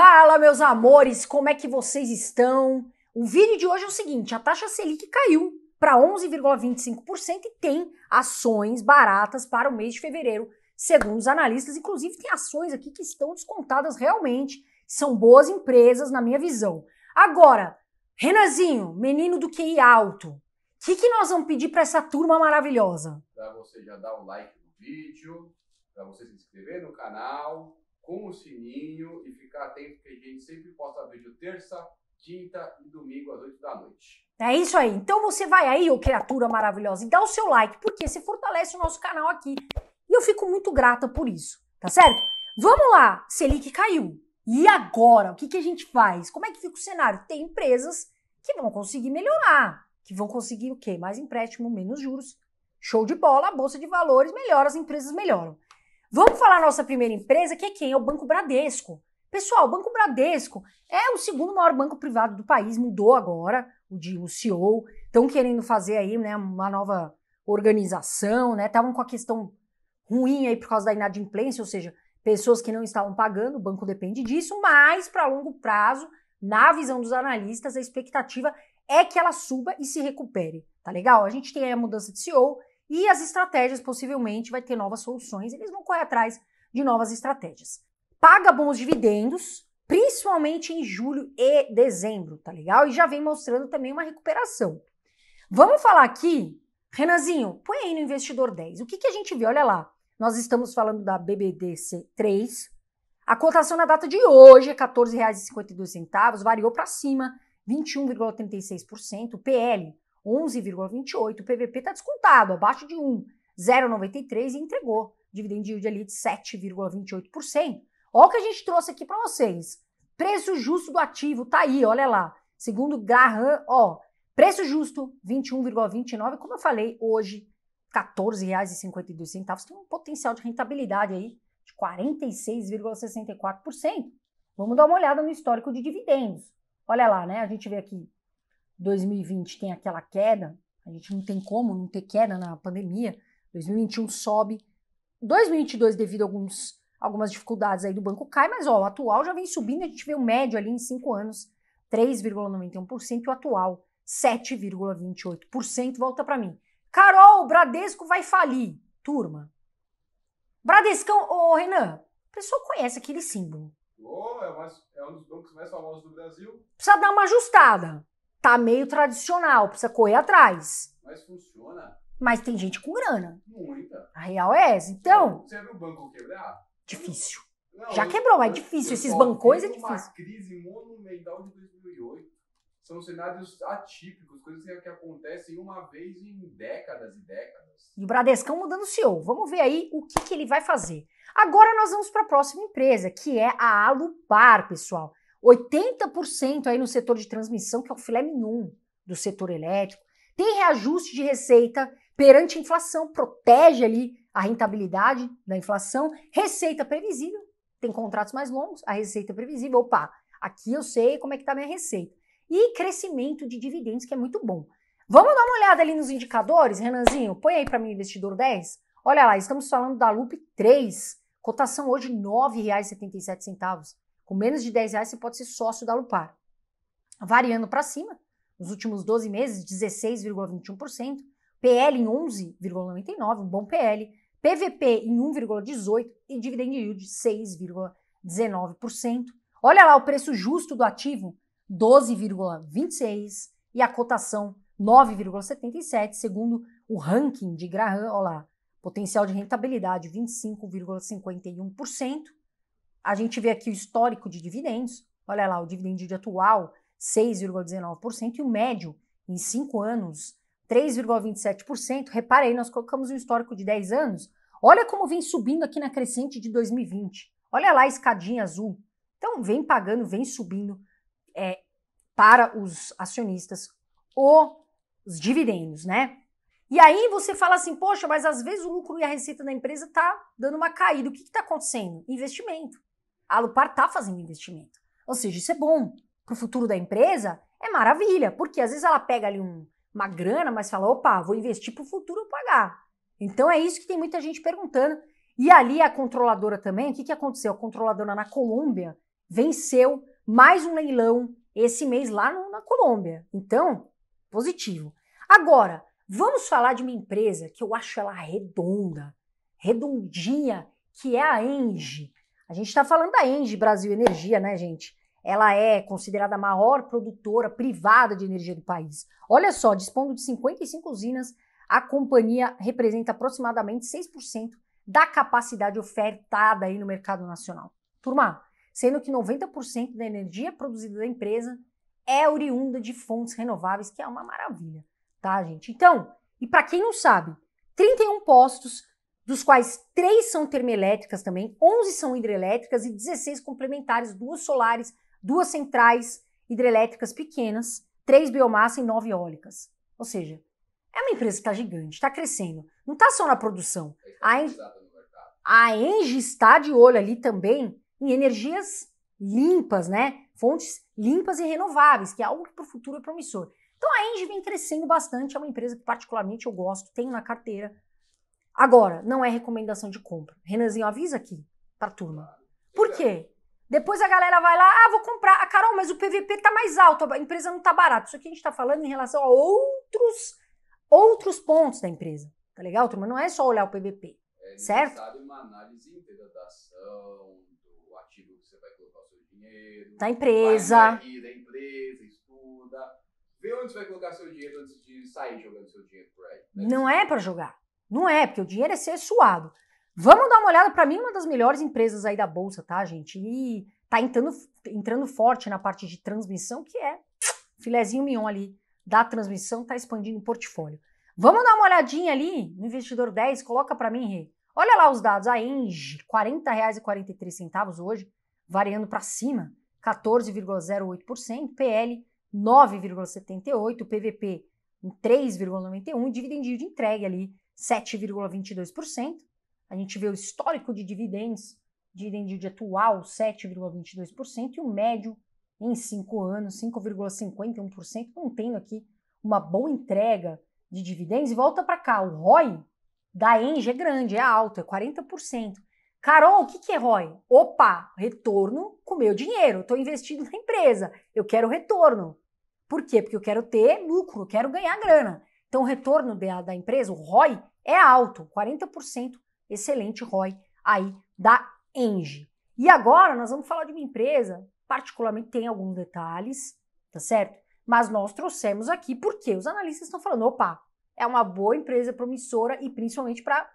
Fala, meus amores, como é que vocês estão? O vídeo de hoje é o seguinte: a taxa Selic caiu para 11,25% e tem ações baratas para o mês de fevereiro, segundo os analistas. Inclusive, tem ações aqui que estão descontadas realmente, são boas empresas, na minha visão. Agora, Renanzinho, menino do QI alto, o que, que nós vamos pedir para essa turma maravilhosa? Para você já dar um like no vídeo, para você se inscrever no canal com o sininho e ficar atento que a gente sempre posta vídeo terça, quinta e domingo às 8 da noite. É isso aí. Então você vai aí, ô criatura maravilhosa, e dá o seu like, porque você fortalece o nosso canal aqui. E eu fico muito grata por isso, tá certo? Vamos lá, Selic caiu. E agora? O que, que a gente faz? Como é que fica o cenário? Tem empresas que vão conseguir melhorar, que vão conseguir o quê? Mais empréstimo, menos juros. Show de bola, a bolsa de valores melhora, as empresas melhoram. Vamos falar nossa primeira empresa, que é quem? É o Banco Bradesco. Pessoal, o Banco Bradesco é o segundo maior banco privado do país, mudou agora o de o CEO. Estão querendo fazer aí né, uma nova organização, né? Estavam com a questão ruim aí por causa da inadimplência, ou seja, pessoas que não estavam pagando, o banco depende disso, mas para longo prazo, na visão dos analistas, a expectativa é que ela suba e se recupere, tá legal? A gente tem aí a mudança de CEO, e as estratégias, possivelmente, vai ter novas soluções, eles vão correr atrás de novas estratégias. Paga bons dividendos, principalmente em julho e dezembro, tá legal? E já vem mostrando também uma recuperação. Vamos falar aqui, Renanzinho, põe aí no investidor 10. O que, que a gente vê? Olha lá, nós estamos falando da BBDC 3. A cotação na data de hoje é R$ 14,52, variou para cima, 21,36%. PL 11,28. O PVP está descontado, abaixo de 1, 0,93 e entregou. Dividend yield ali de 7,28%. Olha o que a gente trouxe aqui para vocês. Preço justo do ativo tá aí, olha lá. Segundo Graham, ó, preço justo 21,29, como eu falei, hoje R$14,52, tem um potencial de rentabilidade aí de 46,64%. Vamos dar uma olhada no histórico de dividendos. Olha lá, né? A gente vê aqui 2020 tem aquela queda, a gente não tem como não ter queda na pandemia. 2021 sobe. 2022, devido a alguns, algumas dificuldades aí do banco, cai, mas ó, o atual já vem subindo. A gente vê o médio ali em cinco anos, 3,91%, e o atual, 7,28%. Volta para mim. Carol, o Bradesco vai falir. Turma. Bradescão, ô Renan, a pessoa conhece aquele símbolo. Oh, é, mais, é um dos bancos mais famosos do Brasil. Precisa dar uma ajustada tá meio tradicional, precisa correr atrás. Mas funciona. Mas tem gente com grana. Muita. A real é essa. Então. Você viu o banco quebrar? Ah, difícil. Não, Já quebrou, mas é difícil. Esses bancões é difícil. Uma crise monumental de 2008. São cenários atípicos, coisas que acontecem uma vez em décadas e décadas. E o Bradescão mudando o CEO. Vamos ver aí o que, que ele vai fazer. Agora nós vamos para a próxima empresa, que é a Alupar, pessoal. 80% aí no setor de transmissão, que é o filé mignon do setor elétrico. Tem reajuste de receita perante a inflação, protege ali a rentabilidade da inflação. Receita previsível, tem contratos mais longos, a receita é previsível, opa, aqui eu sei como é que está minha receita. E crescimento de dividendos, que é muito bom. Vamos dar uma olhada ali nos indicadores, Renanzinho? Põe aí para mim, investidor 10. Olha lá, estamos falando da LUP 3, cotação hoje R$ 9,77. Com menos de 10 reais, você pode ser sócio da Lupar. Variando para cima, nos últimos 12 meses, 16,21%, PL em 11,99%, um bom PL, PVP em 1,18% e dividend yield 6,19%. Olha lá o preço justo do ativo, 12,26% e a cotação 9,77%, segundo o ranking de Graham, olha lá, potencial de rentabilidade 25,51%, a gente vê aqui o histórico de dividendos, olha lá, o dividendo atual, 6,19%, e o médio, em 5 anos, 3,27%. Repara aí, nós colocamos um histórico de 10 anos. Olha como vem subindo aqui na crescente de 2020. Olha lá a escadinha azul. Então, vem pagando, vem subindo é, para os acionistas os dividendos, né? E aí você fala assim, poxa, mas às vezes o lucro e a receita da empresa tá dando uma caída. O que está acontecendo? Investimento. A Lupar está fazendo investimento. Ou seja, isso é bom. Para o futuro da empresa, é maravilha, porque às vezes ela pega ali um, uma grana, mas fala: opa, vou investir para o futuro pagar. Então é isso que tem muita gente perguntando. E ali a controladora também, o que, que aconteceu? A controladora na Colômbia venceu mais um leilão esse mês lá no, na Colômbia. Então, positivo. Agora, vamos falar de uma empresa que eu acho ela redonda, redondinha, que é a Engie. A gente está falando da Engie Brasil Energia, né, gente? Ela é considerada a maior produtora privada de energia do país. Olha só, dispondo de 55 usinas, a companhia representa aproximadamente 6% da capacidade ofertada aí no mercado nacional. Turma, sendo que 90% da energia produzida da empresa é oriunda de fontes renováveis, que é uma maravilha, tá, gente? Então, e para quem não sabe, 31 postos dos quais três são termoelétricas também, 11 são hidrelétricas e 16 complementares, duas solares, duas centrais hidrelétricas pequenas, três biomassa e nove eólicas. Ou seja, é uma empresa que está gigante, está crescendo. Não está só na produção. A, en... a Engie está de olho ali também em energias limpas, né? Fontes limpas e renováveis, que é algo que para o futuro é promissor. Então a Engie vem crescendo bastante, é uma empresa que particularmente eu gosto, tenho na carteira, Agora, não é recomendação de compra. Renanzinho, avisa aqui pra turma. Por quê? Depois a galera vai lá, ah, vou comprar. Ah, Carol, mas o PVP tá mais alto, a empresa não tá barata. Isso aqui a gente tá falando em relação a outros, outros pontos da empresa. Tá legal, turma? Não é só olhar o PVP. É certo? uma análise inteira da do ativo que você vai colocar o seu dinheiro. Da empresa. Da empresa, estuda. Vê onde você vai colocar seu dinheiro antes de sair jogando seu dinheiro por aí. Né? Não é para jogar. Não é, porque o dinheiro é ser suado. Vamos dar uma olhada para mim, uma das melhores empresas aí da bolsa, tá, gente? E tá entrando, entrando forte na parte de transmissão, que é filezinho mignon ali da transmissão, tá expandindo o portfólio. Vamos dar uma olhadinha ali no investidor 10, coloca para mim, Rei. Olha lá os dados, a Engie, R$ 40,43 hoje, variando para cima, 14,08%, PL 9,78%, PVP 3,91%, dividend de entregue ali 7,22%. A gente vê o histórico de dividendos, dividend yield atual 7,22% e o médio em 5 anos 5,51%, mantendo aqui uma boa entrega de dividendos. E volta para cá, o ROI da Engie é grande, é alto, é 40%. Carol, o que, que é ROI? Opa, retorno com meu dinheiro, estou investido na empresa, eu quero retorno. Por quê? Porque eu quero ter lucro, eu quero ganhar grana. Então, o retorno da, da empresa, o ROI, é alto, 40% excelente ROI aí da Engie. E agora nós vamos falar de uma empresa, particularmente tem alguns detalhes, tá certo? Mas nós trouxemos aqui porque os analistas estão falando, opa, é uma boa empresa promissora e principalmente para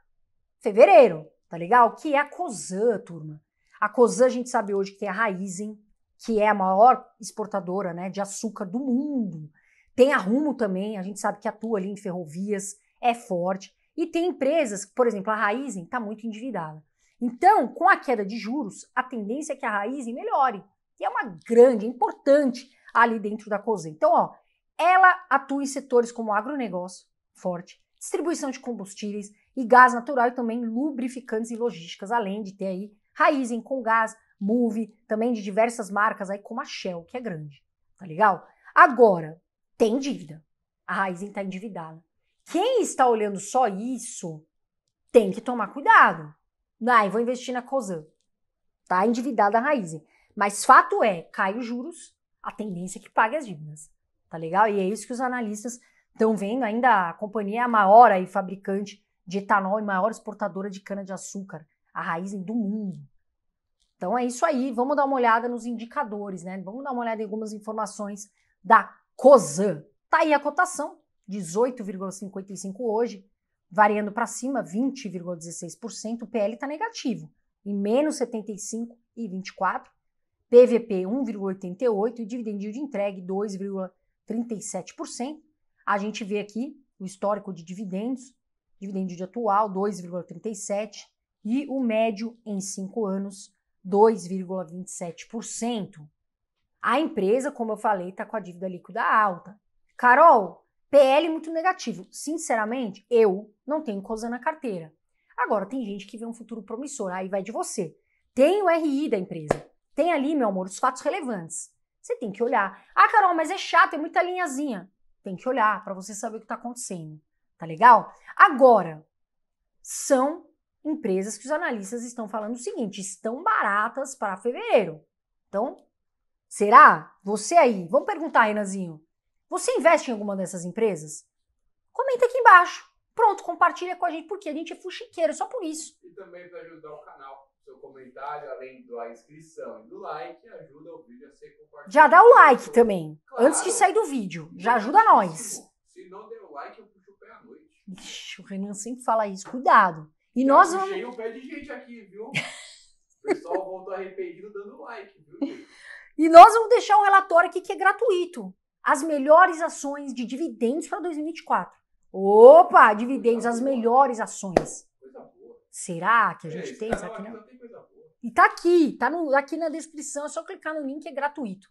fevereiro, tá legal? Que é a Cosan, turma. A Cosan a gente sabe hoje que tem a Raizen, que é a maior exportadora né, de açúcar do mundo. Tem a Rumo também, a gente sabe que atua ali em ferrovias, é forte. E tem empresas, por exemplo, a Raizen está muito endividada. Então, com a queda de juros, a tendência é que a Raizen melhore. E é uma grande, importante ali dentro da COSE. Então, ó, ela atua em setores como agronegócio, forte, distribuição de combustíveis e gás natural e também lubrificantes e logísticas, além de ter aí Raizen com gás, Move, também de diversas marcas aí como a Shell, que é grande, tá legal? Agora, tem dívida. A Raizen está endividada. Quem está olhando só isso tem que tomar cuidado. Ah, vou investir na COSAN. Tá endividada a raiz. Mas fato é, cai os juros, a tendência é que pague as dívidas. Tá legal? E é isso que os analistas estão vendo. Ainda a companhia é a maior aí, fabricante de etanol e maior exportadora de cana-de-açúcar, a raiz do mundo. Então é isso aí, vamos dar uma olhada nos indicadores, né? Vamos dar uma olhada em algumas informações da COSAN. Tá aí a cotação, 18,55% hoje, variando para cima, 20,16%, o PL está negativo, em menos 75,24 PVP 1,88 e dividend yield entregue 2,37%. A gente vê aqui o histórico de dividendos, dividend yield atual 2,37 e o médio em 5 anos 2,27%. A empresa, como eu falei, está com a dívida líquida alta. Carol, PL muito negativo. Sinceramente, eu não tenho coisa na carteira. Agora, tem gente que vê um futuro promissor, aí vai de você. Tem o RI da empresa. Tem ali, meu amor, os fatos relevantes. Você tem que olhar. Ah, Carol, mas é chato, é muita linhazinha. Tem que olhar para você saber o que está acontecendo. Tá legal? Agora, são empresas que os analistas estão falando o seguinte: estão baratas para fevereiro. Então, será? Você aí, vamos perguntar, Renanzinho. Você investe em alguma dessas empresas? Comenta aqui embaixo. Pronto, compartilha com a gente, porque a gente é fuxiqueiro, só por isso. E também para ajudar o canal. Seu comentário, além da inscrição e do like, ajuda o vídeo a ser compartilhado. Já dá o like também, claro. antes de sair do vídeo. Já ajuda nós. Se não der o like, eu puxo o pé à noite. Ixi, o Renan sempre fala isso, cuidado. E eu nós vamos. Cheio um pé de gente aqui, viu? O pessoal voltou arrependido dando like, viu? E nós vamos deixar um relatório aqui que é gratuito as melhores ações de dividendos para 2024. Opa, dividendos, as melhores ações. Será que a gente é, tem? isso aqui não? E tá aqui, tá no, aqui na descrição, é só clicar no link, é gratuito.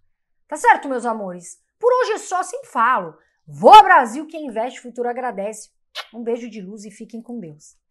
Tá certo, meus amores? Por hoje é só, sem assim falo. Vou Brasil, quem investe futuro agradece. Um beijo de luz e fiquem com Deus.